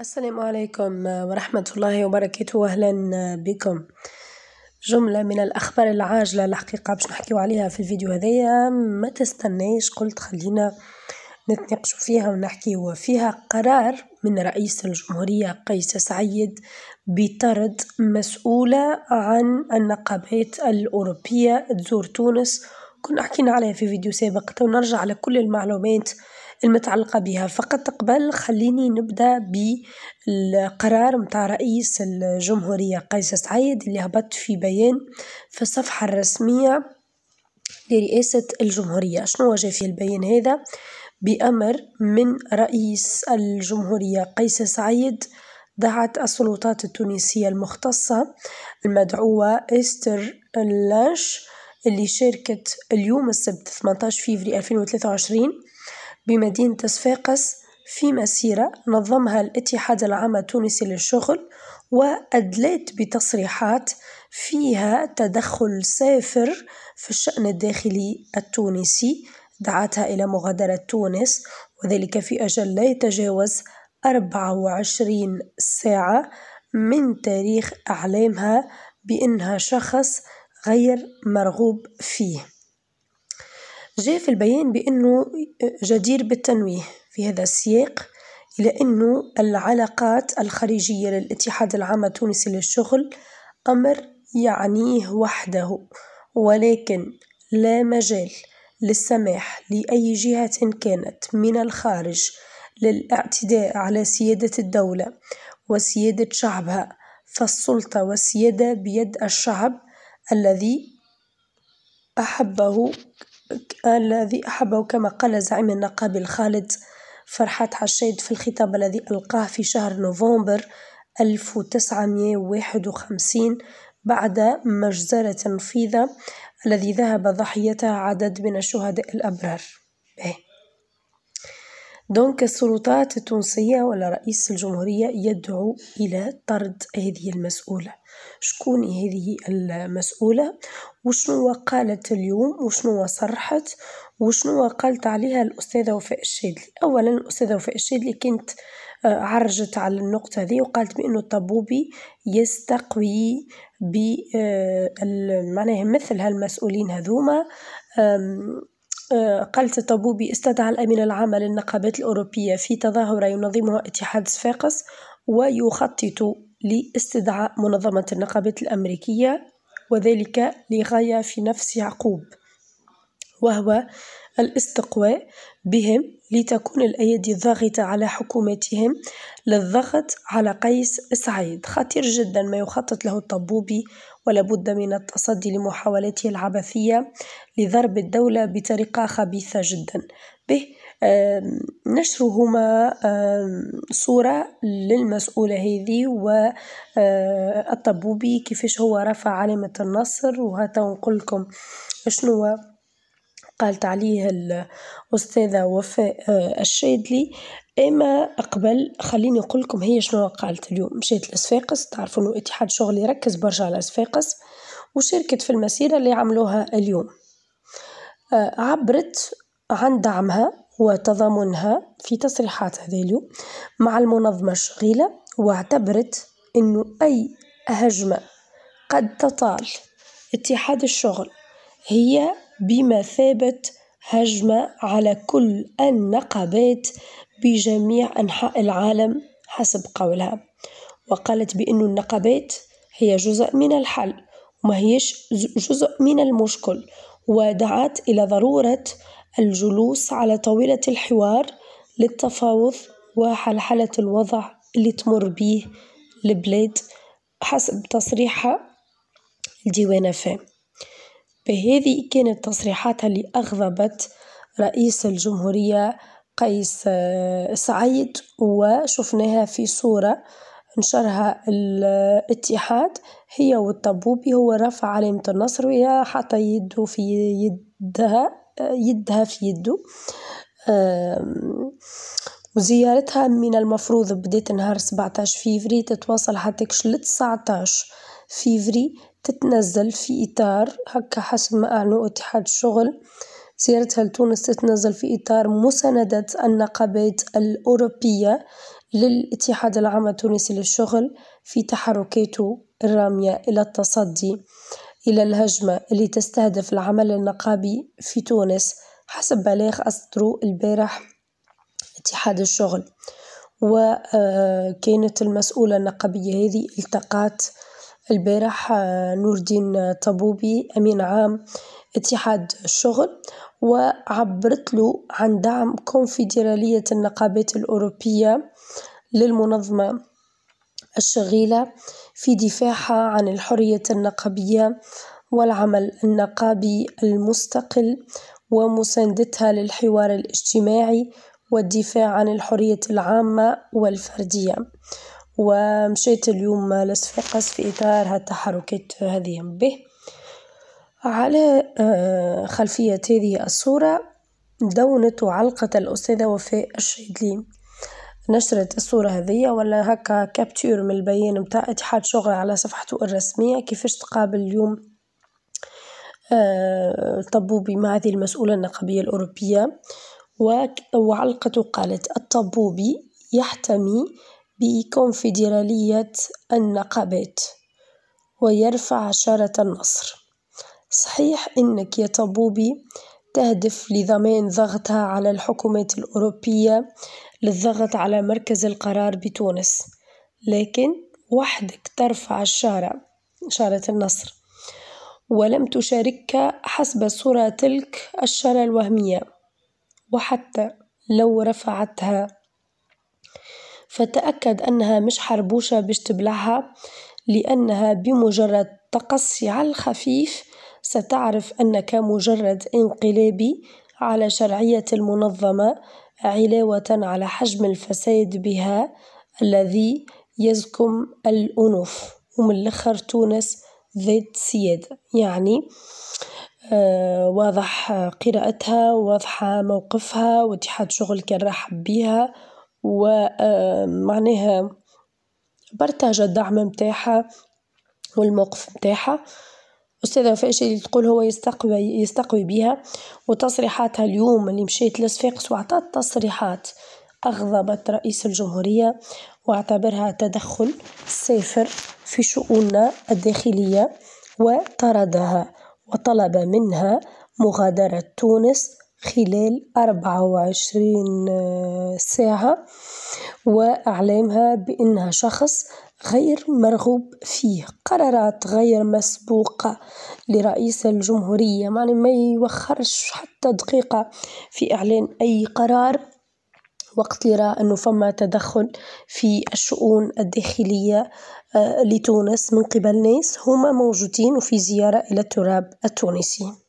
السلام عليكم ورحمة الله وبركاته أهلا بكم جملة من الأخبار العاجلة الحقيقة باش نحكيو عليها في الفيديو هذايا ما تستناش قلت خلينا نتناقش فيها ونحكيو فيها قرار من رئيس الجمهورية قيس سعيد بطرد مسؤولة عن النقابات الأوروبية تزور تونس كنا حكينا عليها في فيديو سابق ونرجع لكل المعلومات المتعلقة بها فقط قبل خليني نبدأ بالقرار متاع رئيس الجمهورية قيس سعيد اللي هبط في بيان في الصفحة الرسمية لرئاسة الجمهورية شنو جاء في البيان هذا بأمر من رئيس الجمهورية قيس سعيد دعت السلطات التونسية المختصة المدعوة إستر لاش اللي شاركت اليوم السبت 18 فيفري 2023 بمدينة صفاقس في مسيرة نظمها الاتحاد العام التونسي للشغل وأدلت بتصريحات فيها تدخل سافر في الشأن الداخلي التونسي دعتها إلى مغادرة تونس وذلك في أجل لا يتجاوز 24 ساعة من تاريخ إعلامها بأنها شخص غير مرغوب فيه جاء في البيان بأنه آه، جدير بالتنويه في هذا السياق إلى أنه العلاقات الخارجية للاتحاد العام التونسي للشغل أمر يعنيه وحده ولكن لا مجال للسماح لأي جهة كانت من الخارج للاعتداء على سيادة الدولة وسيادة شعبها فالسلطة والسيادة بيد الشعب الذي أحبه الذي أحبه كما قال زعيم النقابي الخالد فرحات حشاد في الخطاب الذي ألقاه في شهر نوفمبر 1951 بعد مجزرة تنفيذة الذي ذهب ضحيتها عدد من الشهداء الأبرار. إيه. دونك السلطات التونسية ولا رئيس الجمهورية يدعو إلى طرد هذه المسؤولة شكون هذه المسؤولة وشنو قالت اليوم وشنو صرحت وشنو قالت عليها الأستاذة وفاء الشادلي أولا الأستاذة وفاء الشادلي كانت آه، عرجت على النقطة هذه وقالت بأنه الطبوبي يستقوي ب آه، معناها مثل هالمسؤولين هذوما آه، قلة الطبوبي استدعى الأمين العام للنقابات الأوروبية في تظاهرة ينظمها اتحاد صفاقس ويخطط لاستدعاء منظمة النقابات الأمريكية وذلك لغاية في نفس يعقوب وهو الاستقواء بهم لتكون الأيادي الضاغطة على حكومتهم للضغط على قيس سعيد خطير جدا ما يخطط له الطبوبي ولابد من التصدي لمحاولاته العبثية لضرب الدولة بطريقة خبيثة جدا به نشرهما صورة للمسؤولة هذه والطبوبي آه، كيفاش هو رفع علامة النصر وهتا نقول لكم شنو قالت عليه الأستاذة وفاء آه، الشادلي أما قبل خليني أقول لكم هي شنو قالت اليوم مشات لصفاقس تعرفوا إنه اتحاد شغل يركز برشا على صفاقس وشاركت في المسيرة اللي عملوها اليوم آه، عبرت عن دعمها وتضامنها في تصريحات هذا اليوم مع المنظمة الشغيلة واعتبرت أنه أي هجمة قد تطال اتحاد الشغل هي بمثابة هجمة على كل النقابات بجميع أنحاء العالم حسب قولها وقالت بأن النقابات هي جزء من الحل وما هيش جزء من المشكل ودعت إلى ضرورة الجلوس على طاولة الحوار للتفاوض حالة الوضع اللي تمر به البلاد حسب تصريحها الديوانة فام فهذه كانت تصريحاتها اللي أغضبت رئيس الجمهورية قيس آه، سعيد وشفناها في صورة نشرها الاتحاد هي والطبوبي هو رفع علامة النصر وهي حتى يده في يدها آه، يدها في يده وزيارتها من المفروض بدات نهار 17 فيفري تتواصل حتى 19 فيفري تتنزل في إطار هكا حسب ما أعلنوا اتحاد الشغل زيارتها لتونس تتنزل في إطار مساندة النقابات الأوروبية للاتحاد العام التونسي للشغل في تحركاته الرامية إلى التصدي إلى الهجمة اللي تستهدف العمل النقابي في تونس حسب بلاغ أصدروا البارح اتحاد الشغل وكانت المسؤولة النقابية هذه التقات البارح آه، نور الدين طبوبي أمين عام اتحاد الشغل وعبرت له عن دعم كونفدرالية النقابات الأوروبية للمنظمة الشغيلة في دفاعها عن الحرية النقابية والعمل النقابي المستقل ومساندتها للحوار الاجتماعي والدفاع عن الحرية العامة والفردية ومشيت اليوم لصفاقس في إطار التحركات هذه به على آه، خلفية هذه الصورة دونت علقة الأستاذة وفاء الشيدلي نشرت الصورة هذه ولا هكا كابتور من البيان متاع اتحاد شغل على صفحته الرسمية كيفاش تقابل اليوم الطبوبي آه، مع هذه المسؤولة النقابية الأوروبية وعلقت قالت الطبوبي يحتمي بكونفدرالية النقابات ويرفع شارة النصر صحيح إنك يا طبوبي تهدف لضمان ضغطها على الحكومات الأوروبية للضغط على مركز القرار بتونس لكن وحدك ترفع الشارة شارة النصر ولم تشارك حسب صورة تلك الشارة الوهمية وحتى لو رفعتها فتأكد أنها مش حربوشة باش تبلعها لأنها بمجرد تقصي على الخفيف ستعرف أنك مجرد انقلابي على شرعية المنظمة علاوة على حجم الفساد بها الذي يزكم الأنوف ومن الآخر تونس ذات سيادة يعني آه، واضح قراءتها واضحة موقفها واتحاد شغل كان رحب بها ومعناها برتاجا الدعم متاحة والموقف متاحة أستاذة وفاء اللي تقول هو يستقوي يستقوي بها وتصريحاتها اليوم اللي مشيت لصفاقس وعطات تصريحات أغضبت رئيس الجمهورية واعتبرها تدخل سافر في شؤوننا الداخلية وطردها وطلب منها مغادرة تونس خلال أربعة آه، ساعة، وإعلامها بأنها شخص غير مرغوب فيه، قرارات غير مسبوقة لرئيس الجمهورية يعني ما يوخرش حتى دقيقة في إعلان أي قرار وقت يرى إنه فما تدخل في الشؤون الداخلية آه، لتونس من قبل ناس هما موجودين وفي زيارة إلى التراب التونسي.